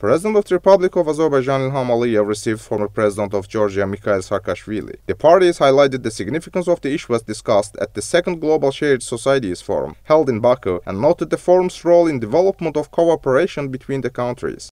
President of the Republic of Azerbaijan Ilham Aliyev received former President of Georgia Mikhail Saakashvili. The parties highlighted the significance of the issues discussed at the second Global Shared Societies Forum held in Baku and noted the forum's role in development of cooperation between the countries.